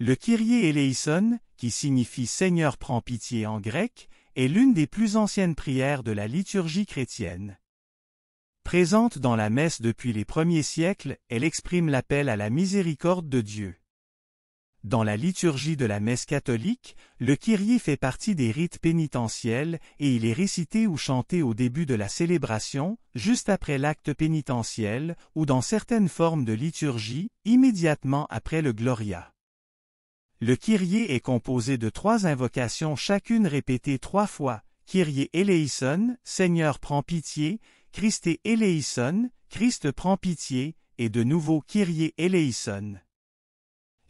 Le Kyrie eleison, qui signifie Seigneur prend pitié en grec, est l'une des plus anciennes prières de la liturgie chrétienne. Présente dans la messe depuis les premiers siècles, elle exprime l'appel à la miséricorde de Dieu. Dans la liturgie de la messe catholique, le Kyrie fait partie des rites pénitentiels et il est récité ou chanté au début de la célébration, juste après l'acte pénitentiel, ou dans certaines formes de liturgie, immédiatement après le Gloria. Le Kyrie est composé de trois invocations chacune répétées trois fois, Kyrie eleison, Seigneur prend pitié, Christe eleison, Christ prend pitié, et de nouveau Kyrie eleison.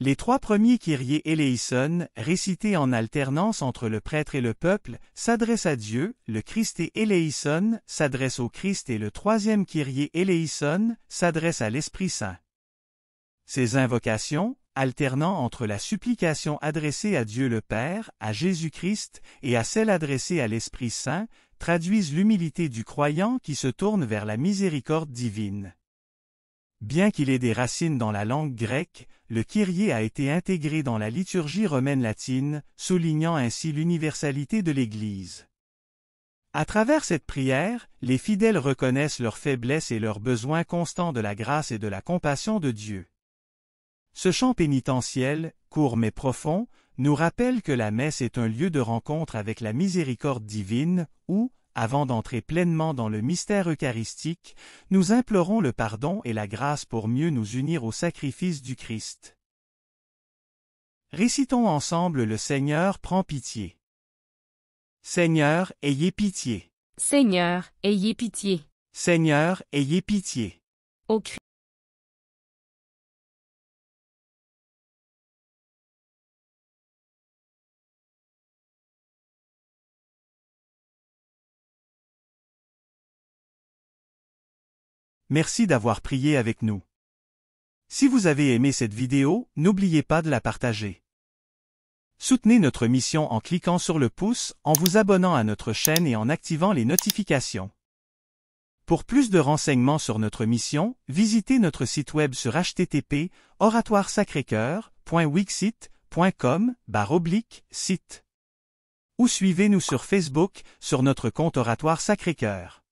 Les trois premiers Kyrie eleison, récités en alternance entre le prêtre et le peuple, s'adressent à Dieu, le Christe eleison s'adresse au Christ et le troisième Kyrie eleison s'adresse à l'Esprit Saint. Ces invocations, alternant entre la supplication adressée à Dieu le Père, à Jésus-Christ et à celle adressée à l'Esprit Saint, traduisent l'humilité du croyant qui se tourne vers la miséricorde divine. Bien qu'il ait des racines dans la langue grecque, le Kyrie a été intégré dans la liturgie romaine latine, soulignant ainsi l'universalité de l'Église. À travers cette prière, les fidèles reconnaissent leur faiblesse et leur besoin constant de la grâce et de la compassion de Dieu. Ce chant pénitentiel, court mais profond, nous rappelle que la messe est un lieu de rencontre avec la miséricorde divine, où, avant d'entrer pleinement dans le mystère eucharistique, nous implorons le pardon et la grâce pour mieux nous unir au sacrifice du Christ. Récitons ensemble le Seigneur prend pitié. Seigneur, ayez pitié. Seigneur, ayez pitié. Seigneur, ayez pitié. Au Merci d'avoir prié avec nous. Si vous avez aimé cette vidéo, n'oubliez pas de la partager. Soutenez notre mission en cliquant sur le pouce, en vous abonnant à notre chaîne et en activant les notifications. Pour plus de renseignements sur notre mission, visitez notre site web sur http oratoiresacrécoeur.wixit.com site. Ou suivez-nous sur Facebook, sur notre compte Oratoire Sacré-Cœur.